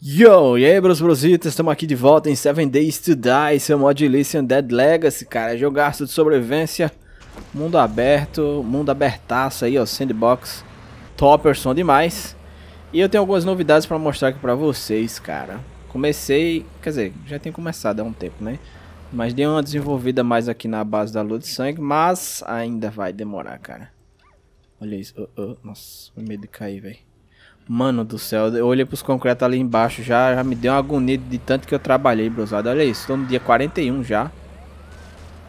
Yo, e aí, bros brositas, estamos aqui de volta em 7 Days to Die, seu mod Elysium Dead Legacy, cara, jogaço de sobrevivência, mundo aberto, mundo abertaço aí, ó, sandbox, topperson demais. E eu tenho algumas novidades para mostrar aqui pra vocês, cara. Comecei, quer dizer, já tem começado há um tempo, né? Mas dei uma desenvolvida mais aqui na base da lua de sangue, mas ainda vai demorar, cara. Olha isso, oh, oh. nossa, medo de cair, velho. Mano do céu, eu olhei pros concretos ali embaixo já, já me deu uma agonia de tanto que eu trabalhei, brozado. Olha isso, tô no dia 41 já.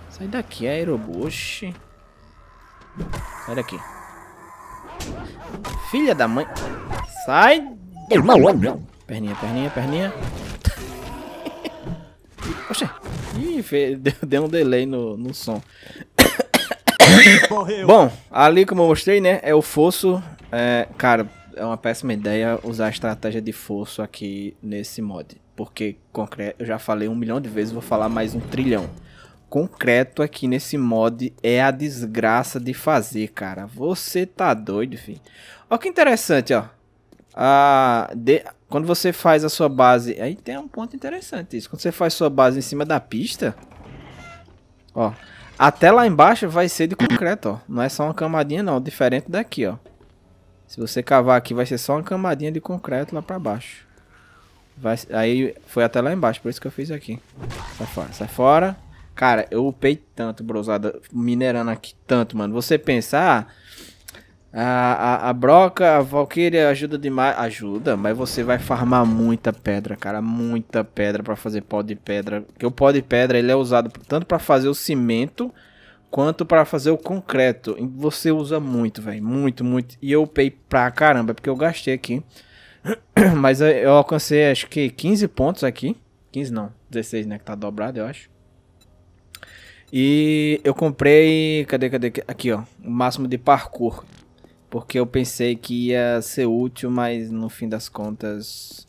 Sai daqui, aerobu. Oxi. Sai daqui. Filha da mãe. Sai. Perninha, perninha, perninha. Oxê. Ih, deu um delay no, no som. Bom, ali como eu mostrei, né, é o fosso. É, cara, é uma péssima ideia usar a estratégia de força aqui nesse mod. Porque concreto, eu já falei um milhão de vezes, vou falar mais um trilhão. Concreto aqui nesse mod é a desgraça de fazer, cara. Você tá doido, fi. Ó que interessante, ó. Ah, de... Quando você faz a sua base... Aí tem um ponto interessante isso. Quando você faz sua base em cima da pista... Ó, até lá embaixo vai ser de concreto, ó. Não é só uma camadinha, não. Diferente daqui, ó. Se você cavar aqui, vai ser só uma camadinha de concreto lá pra baixo. Vai, aí foi até lá embaixo, por isso que eu fiz aqui. Sai fora, sai fora. Cara, eu upei tanto, brosada, minerando aqui tanto, mano. Você pensar, ah, a, a, a broca, a valquíria ajuda demais. Ajuda, mas você vai farmar muita pedra, cara. Muita pedra pra fazer pó de pedra. Porque o pó de pedra, ele é usado tanto pra fazer o cimento quanto para fazer o concreto. Você usa muito, velho. Muito, muito. E eu pei pra caramba, porque eu gastei aqui. Mas eu alcancei acho que 15 pontos aqui. 15 não, 16, né? Que tá dobrado, eu acho. E eu comprei. Cadê, cadê? Aqui, ó. O máximo de parkour. Porque eu pensei que ia ser útil, mas no fim das contas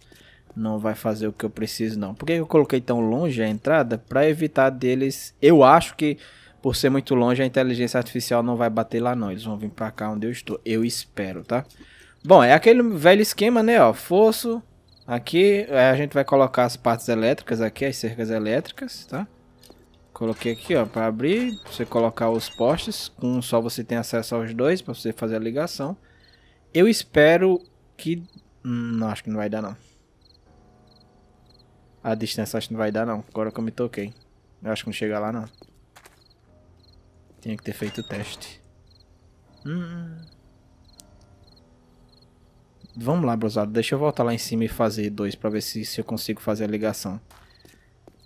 não vai fazer o que eu preciso, não. Por que eu coloquei tão longe a entrada? Para evitar deles. Eu acho que por ser muito longe, a inteligência artificial não vai bater lá não. Eles vão vir para cá onde eu estou. Eu espero, tá? Bom, é aquele velho esquema, né? Ó, fosso. Aqui a gente vai colocar as partes elétricas aqui, as cercas elétricas, tá? Coloquei aqui, ó, para abrir. Você colocar os postes. Com um só você tem acesso aos dois para você fazer a ligação. Eu espero que... não, hum, acho que não vai dar, não. A distância acho que não vai dar, não. Agora que eu me toquei. Eu acho que não chega lá, não. Tinha que ter feito o teste. Hum. Vamos lá, brosado. Deixa eu voltar lá em cima e fazer dois pra ver se, se eu consigo fazer a ligação.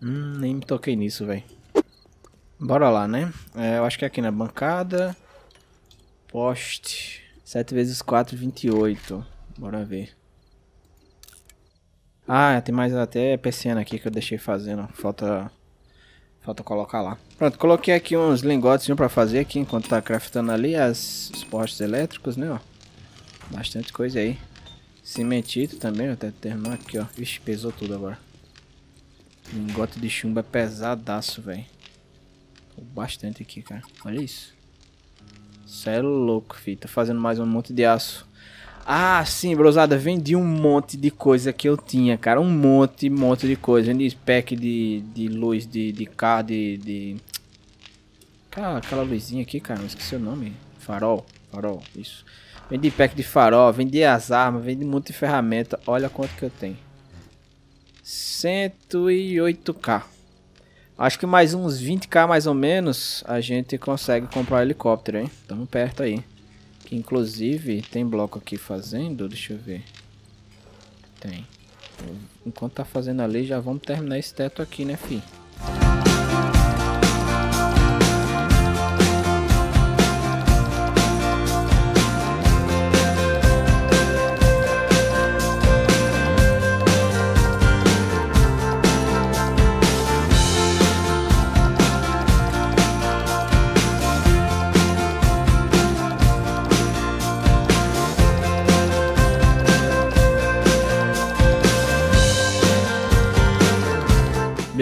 Hum, nem me toquei nisso, velho. Bora lá, né? É, eu acho que é aqui na bancada. Poste. 7 vezes 4, 28. Bora ver. Ah, tem mais até PCN aqui que eu deixei fazendo. Falta Falta colocar lá. Pronto, coloquei aqui uns lingotes para fazer aqui enquanto tá craftando ali as, os postes elétricos, né, ó. Bastante coisa aí. Cimentito também, até terminar aqui, ó. Vixe, pesou tudo agora. Lingote de chumbo é pesadaço, velho. Bastante aqui, cara. Olha isso. Cê é louco, filho. Tá fazendo mais um monte de aço. Ah, sim, brosada, vendi um monte de coisa que eu tinha, cara. Um monte, monte de coisa. Vendi pack de, de luz, de, de carro, de... de... Aquela, aquela luzinha aqui, cara, não esqueci o nome. Farol, farol, isso. Vendi pack de farol, vendi as armas, vendi muito de ferramenta. Olha quanto que eu tenho. 108k. Acho que mais uns 20k mais ou menos a gente consegue comprar um helicóptero, hein? Tamo perto aí. Que inclusive tem bloco aqui fazendo, deixa eu ver. Tem. Enquanto tá fazendo ali, já vamos terminar esse teto aqui, né, fi?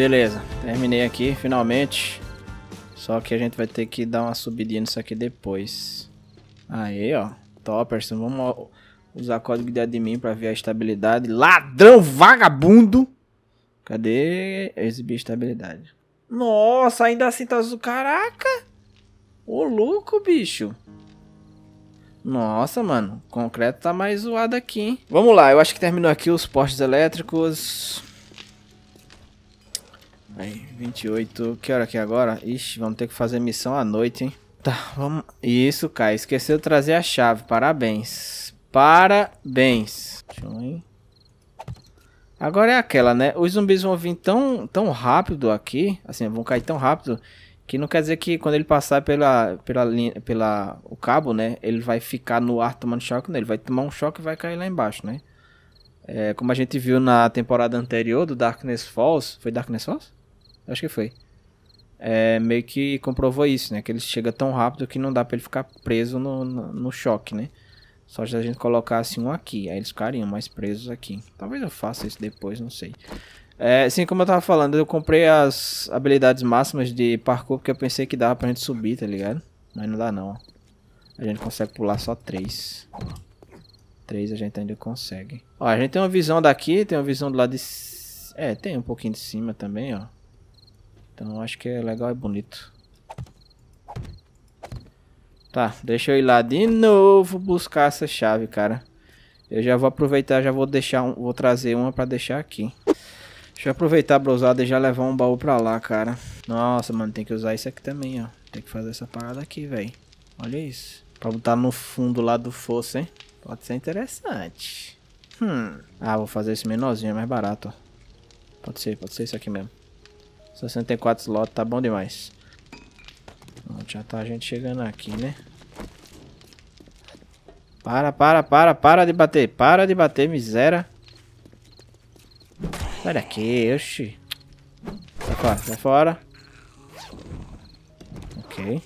Beleza, terminei aqui, finalmente. Só que a gente vai ter que dar uma subidinha nisso aqui depois. Aí, ó. Topperson, então vamos usar código de admin para ver a estabilidade. Ladrão vagabundo! Cadê exibir estabilidade? Nossa, ainda assim tá azul. Caraca! Ô, louco, bicho. Nossa, mano. O concreto tá mais zoado aqui, hein? Vamos lá, eu acho que terminou aqui os postes elétricos. Aí, 28. Que hora que é agora? Ixi, vamos ter que fazer missão à noite, hein? Tá, vamos... Isso, cara. Esqueceu de trazer a chave. Parabéns. Parabéns. Deixa Agora é aquela, né? Os zumbis vão vir tão, tão rápido aqui. Assim, vão cair tão rápido. Que não quer dizer que quando ele passar pela, pela linha, pela, o cabo, né? Ele vai ficar no ar tomando choque, né? Ele vai tomar um choque e vai cair lá embaixo, né? É, como a gente viu na temporada anterior do Darkness Falls. Foi Darkness Falls? Acho que foi. É, meio que comprovou isso, né? Que ele chega tão rápido que não dá para ele ficar preso no, no, no, choque, né? Só se a gente colocasse um aqui, aí eles ficariam mais presos aqui. Talvez eu faça isso depois, não sei. É, assim como eu tava falando, eu comprei as habilidades máximas de parkour porque eu pensei que dava pra gente subir, tá ligado? Mas não dá não. A gente consegue pular só três. Três a gente ainda consegue. Ó, a gente tem uma visão daqui, tem uma visão do lado de... É, tem um pouquinho de cima também, ó. Então acho que é legal e bonito. Tá, deixa eu ir lá de novo buscar essa chave, cara. Eu já vou aproveitar, já vou deixar, um, vou trazer uma pra deixar aqui. Deixa eu aproveitar a brosada e já levar um baú pra lá, cara. Nossa, mano, tem que usar isso aqui também, ó. Tem que fazer essa parada aqui, velho. Olha isso. Pra botar no fundo lá do fosso, hein? Pode ser interessante. Hum. Ah, vou fazer esse menorzinho, é mais barato, ó. Pode ser, pode ser isso aqui mesmo. 64 slots, tá bom demais. já tá a gente chegando aqui, né? Para, para, para, para de bater. Para de bater, miséria. Olha aqui, oxi. Sai fora, sai fora. Ok.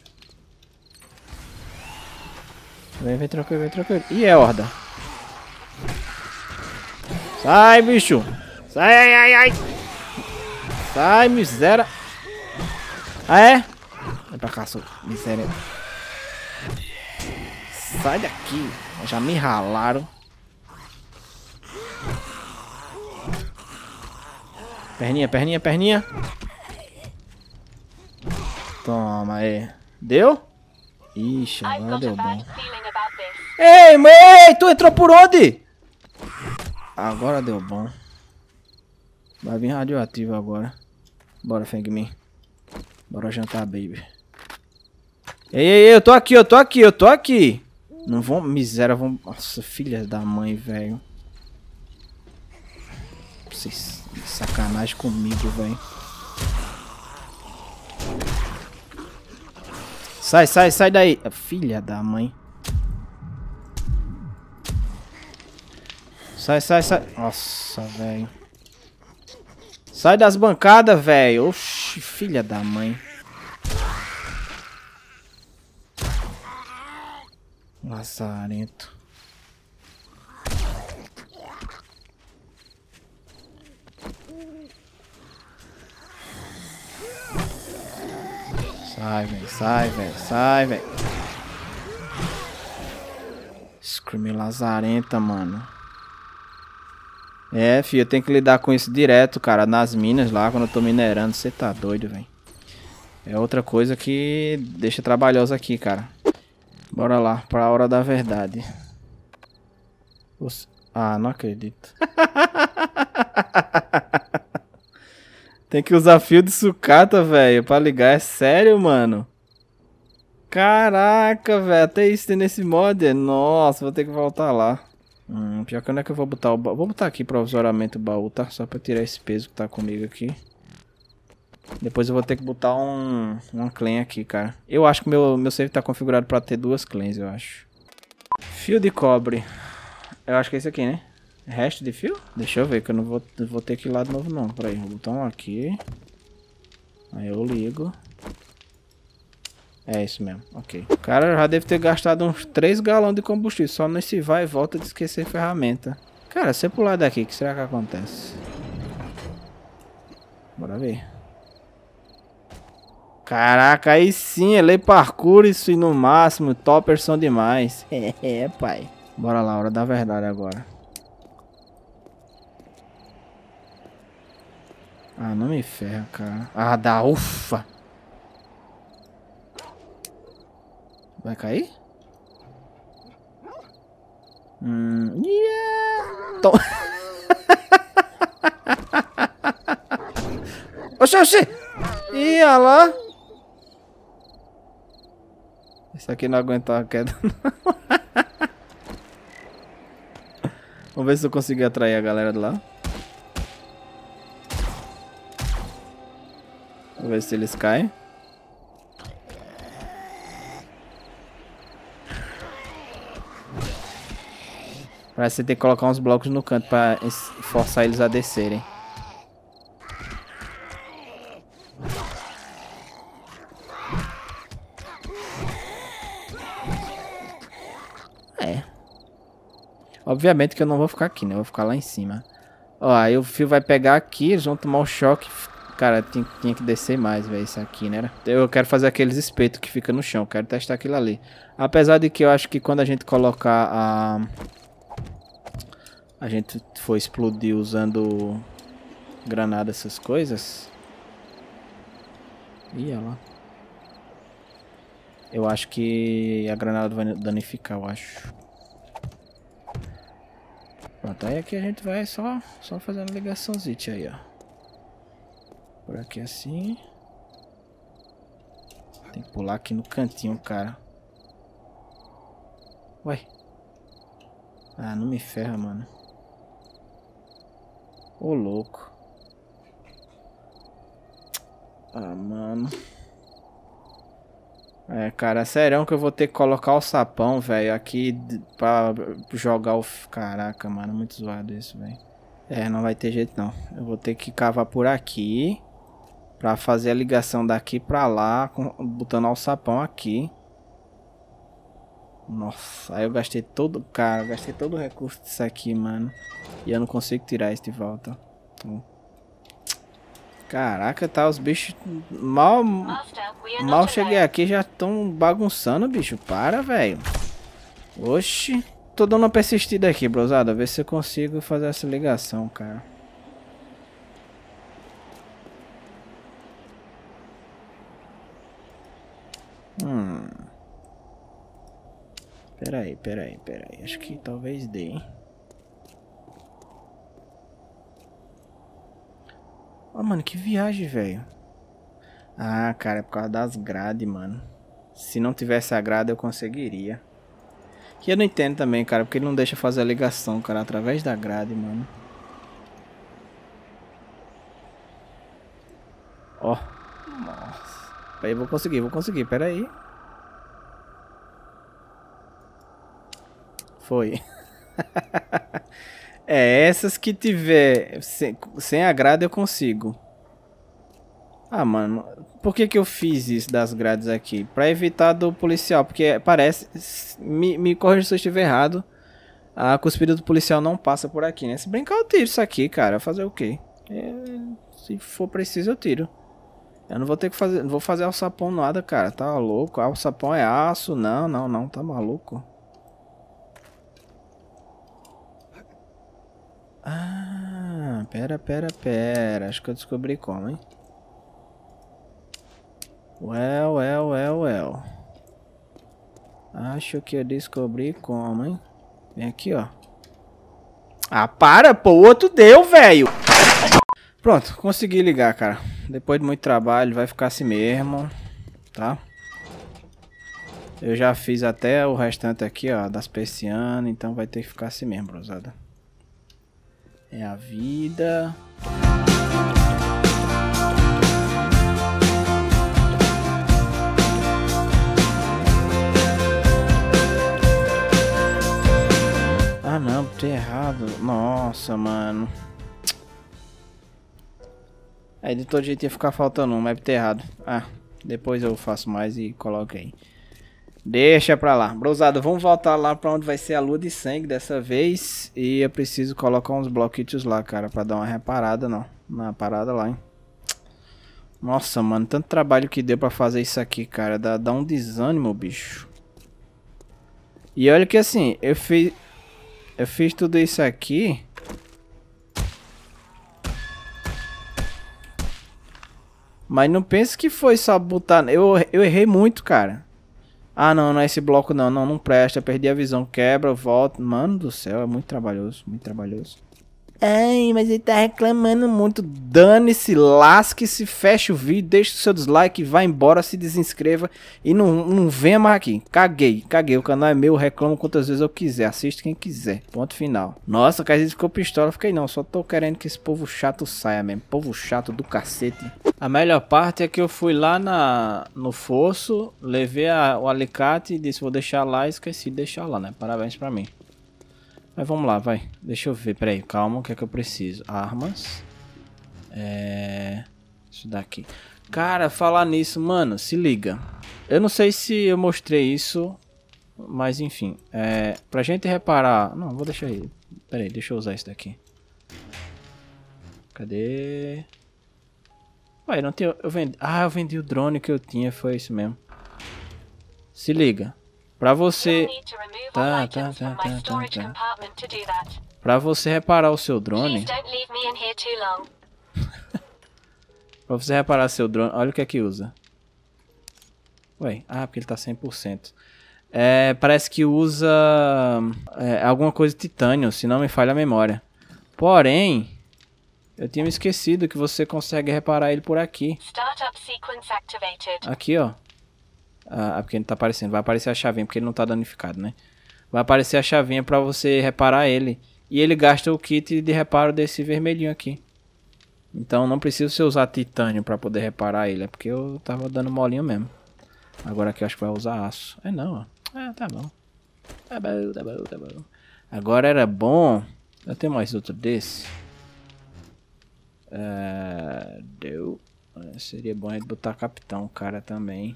Vem, vem tranquilo, vem tranquilo. E é horda. Sai, bicho. Sai, ai, ai, ai. Sai, miséria. Ah, é? Vem pra cá, sua miséria. Sai daqui. Já me ralaram. Perninha, perninha, perninha. Toma é Deu? Ixi, agora deu bom. Ei, mãe! Tu entrou por onde? Agora deu bom. Vai vir radioativo agora. Bora, Fengmin. Bora jantar, baby. Ei, ei, ei, eu tô aqui, eu tô aqui, eu tô aqui. Não vão... Miséria, vão... Nossa, filha da mãe, velho. Vocês... Sacanagem comigo, velho. Sai, sai, sai daí. Filha da mãe. Sai, sai, sai. Nossa, velho. Sai das bancadas, velho. Oxi, filha da mãe. Lazarento. Sai, velho, sai, velho, sai, velho. Scream lazarenta, mano. É, filho, eu tenho que lidar com isso direto, cara. Nas minas lá, quando eu tô minerando, você tá doido, velho. É outra coisa que deixa trabalhosa aqui, cara. Bora lá, pra hora da verdade. Ah, não acredito. Tem que usar fio de sucata, velho, pra ligar. É sério, mano? Caraca, velho, até isso tem nesse mod. Nossa, vou ter que voltar lá. Hum, pior que onde é que eu vou botar o baú? Vou botar aqui provisoriamente o baú, tá? Só pra tirar esse peso que tá comigo aqui. Depois eu vou ter que botar um, uma clan aqui, cara. Eu acho que meu, meu save tá configurado pra ter duas clans, eu acho. Fio de cobre. Eu acho que é esse aqui, né? Resto de fio? Deixa eu ver, que eu não vou, vou ter que ir lá de novo não. Peraí, vou botar um aqui. Aí eu ligo. É isso mesmo, ok. O cara já deve ter gastado uns 3 galões de combustível, só nesse vai e volta de esquecer ferramenta. Cara, se eu pular daqui, o que será que acontece? Bora ver. Caraca, aí sim, ele parkour isso e no máximo, toppers são demais. É, é, pai. Bora lá, hora da verdade agora. Ah, não me ferra, cara. Ah, dá, ufa. Vai cair? Hum, yeah. Toma. Oxê, oxê. Ih, olha lá. Esse aqui não aguenta a queda, não. Vamos ver se eu consegui atrair a galera de lá. Vamos ver se eles caem. você tem que colocar uns blocos no canto para forçar eles a descerem. É. Obviamente que eu não vou ficar aqui, né? Eu vou ficar lá em cima. Ó, aí o fio vai pegar aqui, eles vão tomar um choque. Cara, tinha, tinha que descer mais, velho, isso aqui, né? Eu quero fazer aqueles espetos que fica no chão. Quero testar aquilo ali. Apesar de que eu acho que quando a gente colocar a a gente foi explodir usando granada, essas coisas. Ih, olha lá. Eu acho que a granada vai danificar, eu acho. Pronto, aí aqui a gente vai só, só fazendo ligaçãozinha aí, ó. Por aqui assim. Tem que pular aqui no cantinho, cara. Ué. Ah, não me ferra, mano. Ô, louco. Ah, mano. É, cara, é serão que eu vou ter que colocar o sapão, velho, aqui pra jogar o... Caraca, mano, muito zoado isso, velho. É, não vai ter jeito não. Eu vou ter que cavar por aqui pra fazer a ligação daqui pra lá, com... botando o sapão aqui. Nossa, aí eu gastei todo... Cara, eu gastei todo o recurso disso aqui, mano. E eu não consigo tirar isso de volta. Então, caraca, tá, os bichos mal... Mal cheguei aqui, já estão bagunçando, bicho. Para, velho. Oxi. Tô dando uma persistida aqui, brosada. Ver se eu consigo fazer essa ligação, cara. Pera aí, pera aí, pera aí. Acho que talvez dê, hein? Ó, oh, ah, mano, que viagem, velho. Ah, cara, é por causa das grades, mano. Se não tivesse a grade, eu conseguiria. Que eu não entendo também, cara, porque ele não deixa fazer a ligação, cara, através da grade, mano. Ó. Oh. Nossa. Peraí, vou conseguir, vou conseguir, peraí. aí. Foi. é, essas que tiver sem, sem agrado eu consigo. Ah, mano, por que que eu fiz isso das grades aqui? Pra evitar do policial, porque parece... Me, me corrija se eu estiver errado. A cuspida do policial não passa por aqui, né? Se brincar eu tiro isso aqui, cara. Fazer o quê? É, se for preciso eu tiro. Eu não vou ter que fazer... Não vou fazer alçapão nada, cara. Tá louco? Alçapão é aço. Não, não, não. Tá maluco? Ah, pera, pera, pera. Acho que eu descobri como, hein? Well, well, well, well. Acho que eu descobri como, hein? Vem aqui, ó. Ah, para, pô. O outro deu, velho. Pronto, consegui ligar, cara. Depois de muito trabalho, vai ficar assim mesmo, tá? Eu já fiz até o restante aqui, ó, das persianas, então vai ter que ficar assim mesmo, brusada é a vida. Ah não, botei errado. Nossa, mano. Aí de todo jeito ia ficar faltando um, mas botei errado. Ah, depois eu faço mais e coloco aí. Deixa pra lá. Brosada, vamos voltar lá pra onde vai ser a lua de sangue dessa vez. E eu preciso colocar uns bloquitos lá, cara, pra dar uma reparada não, na parada lá, hein. Nossa, mano, tanto trabalho que deu pra fazer isso aqui, cara. Dá, dá um desânimo, bicho. E olha que assim, eu fiz... Eu fiz tudo isso aqui... Mas não pense que foi só botar... Eu, eu errei muito, cara. Ah, não, não é esse bloco não, não, não presta, perdi a visão, quebra, volta. Mano do céu, é muito trabalhoso, muito trabalhoso. Ai, mas ele tá reclamando muito. Dane-se, lasque-se, fecha o vídeo, deixa o seu dislike, vá embora, se desinscreva e não, não venha mais aqui. Caguei, caguei. O canal é meu, reclamo quantas vezes eu quiser. Assiste quem quiser. Ponto final. Nossa, que às ficou pistola. Fiquei não, só tô querendo que esse povo chato saia mesmo. Povo chato do cacete. A melhor parte é que eu fui lá na, no fosso, levei a, o alicate e disse vou deixar lá e esqueci de deixar lá, né? Parabéns pra mim. Mas vamos lá, vai. Deixa eu ver. Peraí, calma. O que é que eu preciso? Armas. É... Isso daqui. Cara, falar nisso, mano, se liga. Eu não sei se eu mostrei isso, mas enfim. É... Pra gente reparar... Não, vou deixar aí. Peraí, deixa eu usar isso daqui. Cadê? Ué, não tem... Eu vendi... Ah, eu vendi o drone que eu tinha, foi isso mesmo. Se liga. Pra você... Tá, tá, tá, tá, tá, tá, tá. Pra você reparar o seu drone... pra você reparar seu drone... Olha o que é que usa. Ué, ah, porque ele tá 100%. É, parece que usa é, alguma coisa de titânio, se não me falha a memória. Porém, eu tinha me esquecido que você consegue reparar ele por aqui. Aqui, ó. Ah, ah, porque não tá aparecendo. Vai aparecer a chavinha, porque ele não tá danificado, né? Vai aparecer a chavinha pra você reparar ele. E ele gasta o kit de reparo desse vermelhinho aqui. Então não precisa você usar titânio pra poder reparar ele. É porque eu tava dando molinho mesmo. Agora aqui eu acho que vai usar aço. É não, ó. É, tá bom. Tá bom, tá bom, tá bom. Agora era bom... Eu tenho mais outro desse. É... deu. Seria bom a é gente botar capitão, cara, também.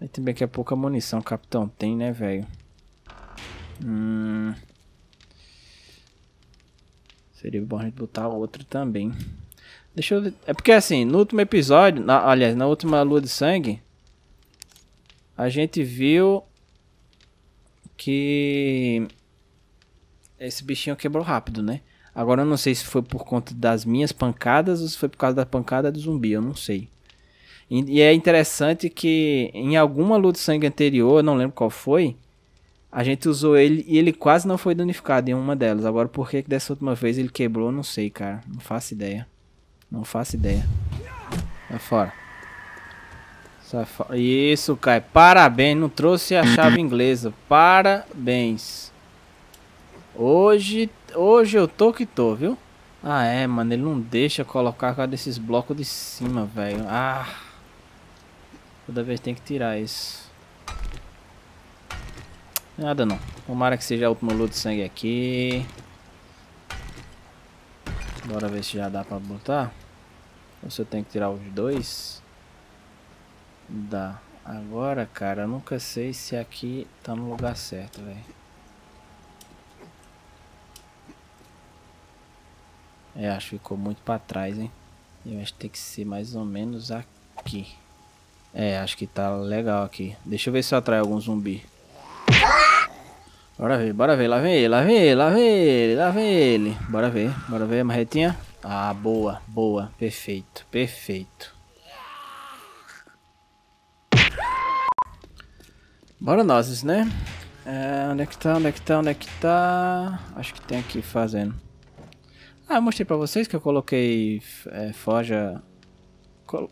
Aí também que é pouca munição o capitão tem, né, velho? Hum... Seria bom a gente botar outro também. Deixa eu ver. É porque assim, no último episódio, na, aliás, na última lua de sangue, a gente viu que esse bichinho quebrou rápido, né? Agora eu não sei se foi por conta das minhas pancadas ou se foi por causa da pancada do zumbi, eu não sei. E, é interessante que em alguma luta de sangue anterior, não lembro qual foi, a gente usou ele e ele quase não foi danificado em uma delas. Agora, por que dessa última vez ele quebrou, não sei, cara. Não faço ideia. Não faço ideia. Sai fora. fora. Isso, Kai. Parabéns. Não trouxe a chave inglesa. Parabéns. Hoje, hoje eu tô que tô, viu? Ah, é, mano. Ele não deixa colocar cada desses blocos de cima, velho. Ah... Toda vez tem que tirar isso. Nada não. Tomara que seja o último loot de sangue aqui. Bora ver se já dá pra botar. Ou se eu tenho que tirar os dois. Dá. Agora, cara, eu nunca sei se aqui tá no lugar certo, velho. É, acho que ficou muito pra trás, hein. Eu acho que tem que ser mais ou menos aqui. É, acho que tá legal aqui. Deixa eu ver se eu atrai algum zumbi. Bora ver, bora ver, lá vem ele, lá vem ele, lá vem ele, lá vem ele. Bora ver, bora ver, marretinha. Ah, boa, boa, perfeito, perfeito. Bora nós, né? É, onde é que tá, onde é que tá, onde é que tá? Acho que tem aqui fazendo. Ah, eu mostrei pra vocês que eu coloquei é, forja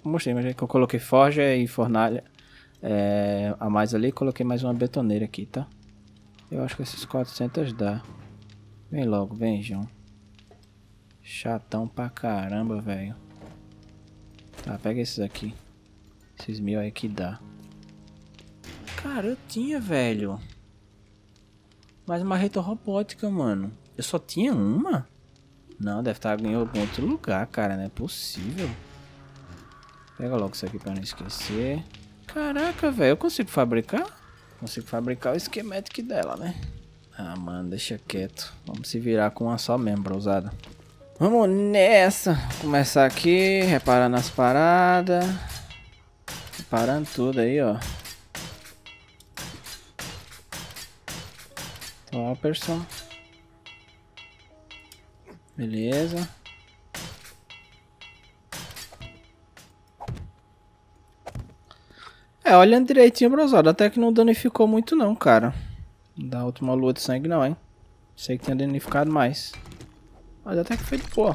mostrei, mas é eu coloquei forja e fornalha é, a mais ali. Coloquei mais uma betoneira aqui, tá? Eu acho que esses 400 dá. Vem logo, vem, João. Chatão pra caramba, velho. Tá, pega esses aqui. Esses mil aí que dá. Cara, eu tinha, velho. Mas uma reta robótica, mano. Eu só tinha uma? Não, deve estar tá em algum outro lugar, cara. Não é possível. Pega logo isso aqui pra não esquecer. Caraca, velho, eu consigo fabricar? Consigo fabricar o esquemático dela, né? Ah, mano, deixa quieto. Vamos se virar com uma só mesmo, usada. Vamos nessa! começar aqui, reparando as paradas. Reparando tudo aí, ó. Topperson. Então, Beleza. É, olhando direitinho, brosado, até que não danificou muito não, cara. Da última lua de sangue não, hein. Sei que tinha danificado mais. Mas até que foi de boa.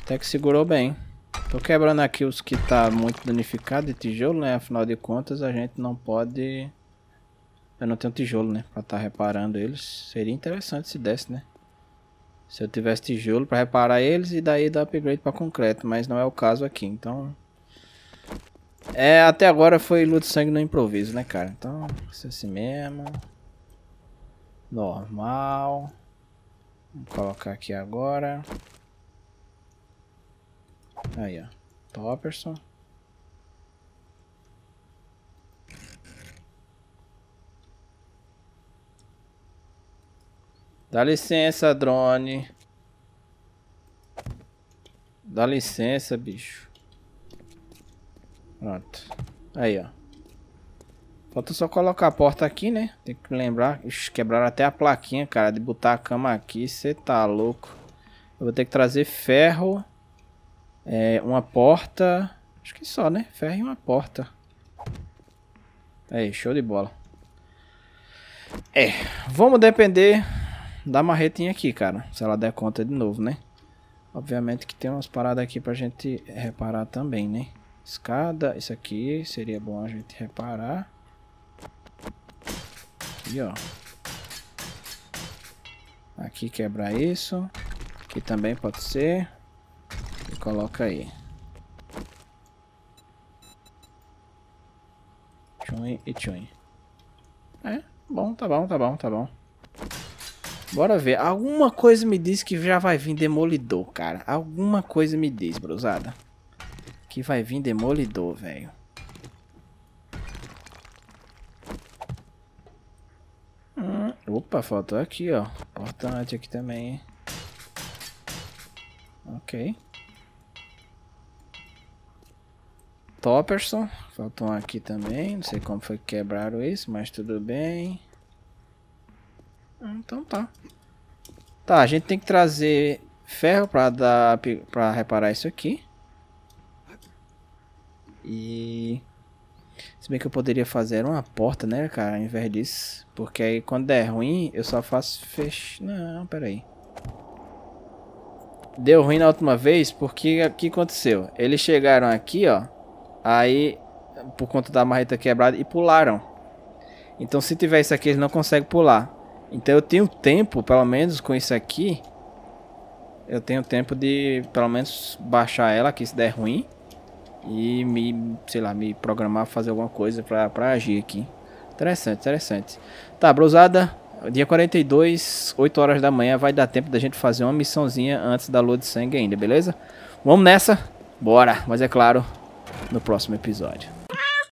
Até que segurou bem. Tô quebrando aqui os que tá muito danificado de tijolo, né? Afinal de contas, a gente não pode... Eu não tenho tijolo, né? Pra estar tá reparando eles. Seria interessante se desse, né? Se eu tivesse tijolo pra reparar eles e daí dar upgrade pra concreto. Mas não é o caso aqui, então... É, até agora foi luta sangue no improviso, né, cara? Então, isso é assim mesmo. Normal. Vou colocar aqui agora. Aí, ó. Topperson. Dá licença, drone. Dá licença, bicho. Pronto. Aí, ó. Falta só colocar a porta aqui, né? Tem que lembrar. Ixi, quebraram até a plaquinha, cara, de botar a cama aqui. Você tá louco. Eu vou ter que trazer ferro. É, uma porta. Acho que só, né? Ferro e uma porta. Aí, show de bola. É, vamos depender da marretinha aqui, cara. Se ela der conta de novo, né? Obviamente que tem umas paradas aqui pra gente reparar também, né? Escada, isso aqui seria bom a gente reparar. Aqui, ó. Aqui quebrar isso. Aqui também pode ser. E coloca aí. Tchum e tchum. É, bom, tá bom, tá bom, tá bom. Bora ver. Alguma coisa me diz que já vai vir demolidor, cara. Alguma coisa me diz, brusada. Aqui vai vir demolidor, velho. Hum, opa, faltou aqui, ó. Importante aqui também, hein? Ok. Topperson. Faltou um aqui também. Não sei como foi que quebraram isso, mas tudo bem. Hum, então tá. Tá, a gente tem que trazer ferro pra, dar, pra reparar isso aqui. E. Se bem que eu poderia fazer uma porta, né, cara, ao invés disso. Porque aí quando der ruim, eu só faço fech... Não, peraí. Deu ruim na última vez, porque o que aconteceu? Eles chegaram aqui, ó. Aí, por conta da marreta quebrada, e pularam. Então se tiver isso aqui, eles não conseguem pular. Então eu tenho tempo, pelo menos com isso aqui. Eu tenho tempo de, pelo menos, baixar ela aqui se der ruim e me, sei lá, me programar fazer alguma coisa para agir aqui. Interessante, interessante. Tá, brosada, dia 42, 8 horas da manhã, vai dar tempo da gente fazer uma missãozinha antes da lua de sangue ainda, beleza? Vamos nessa? Bora, mas é claro, no próximo episódio.